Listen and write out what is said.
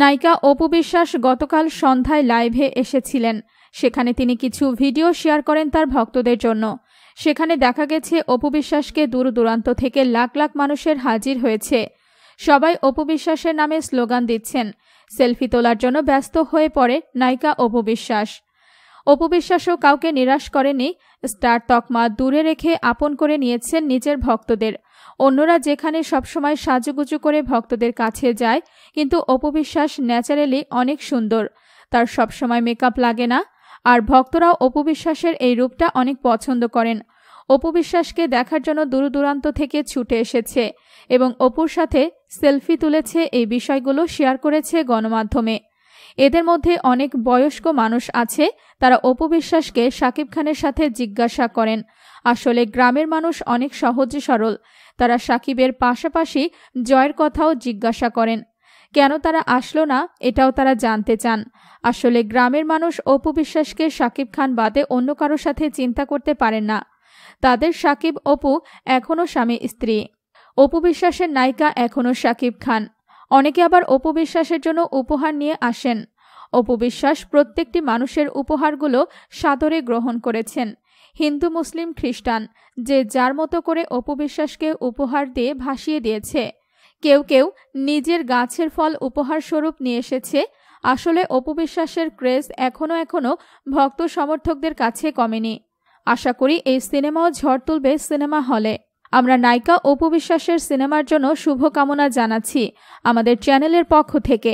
নায়িকা অপু বিশ্বাস গতকাল সন্ধ্যায় লাইভে এসেছিলেন সেখানে তিনি কিছু ভিডিও শেয়ার করেন তার ভক্তদের জন্য সেখানে দেখা গেছে অপু বিশ্বাসকে দূর দূরান্ত থেকে লাখ লাখ মানুষের হাজির হয়েছে সবাই অপু বিশ্বাসের নামে স্লোগান দিচ্ছেন সেলফি তোলার জন্য ব্যস্ত হয়ে পড়ে নায়িকা অপু বিশ্বাস অপু বিশ্বাসও কাউকে নিরাশ করেনি স্টার তকমা দূরে রেখে আপন করে নিয়েছেন নিজের ভক্তদের অন্যরা যেখানে সবসময় সাজুগুজু করে ভক্তদের কাছে যায় কিন্তু অপবিশ্বাস ন্যাচারালি অনেক সুন্দর তার সবসময় মেকআপ লাগে না আর ভক্তরাও অপবিশ্বাসের এই রূপটা অনেক পছন্দ করেন অপবিশ্বাসকে দেখার জন্য দূরদূরান্ত থেকে ছুটে এসেছে এবং অপুর সাথে সেলফি তুলেছে এই বিষয়গুলো শেয়ার করেছে গণমাধ্যমে এদের মধ্যে অনেক বয়স্ক মানুষ আছে তারা অপু বিশ্বাসকে সাকিব খানের সাথে জিজ্ঞাসা করেন আসলে গ্রামের মানুষ অনেক সহজে সরল তারা সাকিবের পাশাপাশি জয়ের কথাও জিজ্ঞাসা করেন কেন তারা আসলো না এটাও তারা জানতে চান আসলে গ্রামের মানুষ অপু বিশ্বাসকে সাকিব খান বাদে অন্য কারোর সাথে চিন্তা করতে পারেন না তাদের সাকিব অপু এখনও স্বামী স্ত্রী অপু বিশ্বাসের নায়িকা এখনও সাকিব খান অনেকে আবার অপবিশ্বাসের জন্য উপহার নিয়ে আসেন অপবিশ্বাস প্রত্যেকটি মানুষের উপহারগুলো সাদরে গ্রহণ করেছেন হিন্দু মুসলিম খ্রিস্টান যে যার মতো করে অপবিশ্বাসকে উপহার দিয়ে ভাসিয়ে দিয়েছে কেউ কেউ নিজের গাছের ফল উপহার স্বরূপ নিয়ে এসেছে আসলে অপবিশ্বাসের ক্রেজ এখনও এখনও ভক্ত সমর্থকদের কাছে কমেনি আশা করি এই সিনেমাও ঝড় তুলবে সিনেমা হলে আমরা নায়িকা অপু বিশ্বাসের সিনেমার জন্য শুভকামনা জানাচ্ছি আমাদের চ্যানেলের পক্ষ থেকে